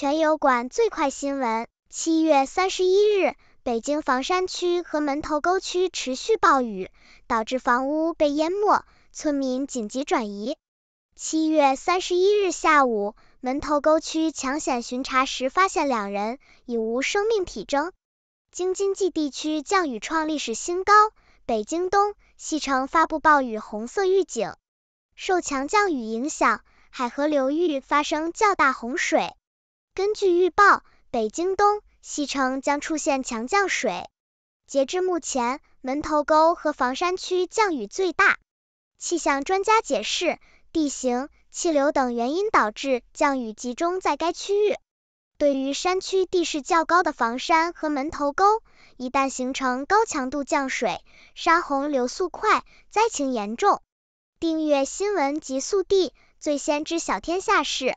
全油管最快新闻：七月三十一日，北京房山区和门头沟区持续暴雨，导致房屋被淹没，村民紧急转移。七月三十一日下午，门头沟区抢险巡查时发现两人已无生命体征。京津冀地区降雨创历史新高，北京、东、西城发布暴雨红色预警。受强降雨影响，海河流域发生较大洪水。根据预报，北京东西城将出现强降水。截至目前，门头沟和房山区降雨最大。气象专家解释，地形、气流等原因导致降雨集中在该区域。对于山区地势较高的房山和门头沟，一旦形成高强度降水，山洪流速快，灾情严重。订阅新闻极速递，最先知晓天下事。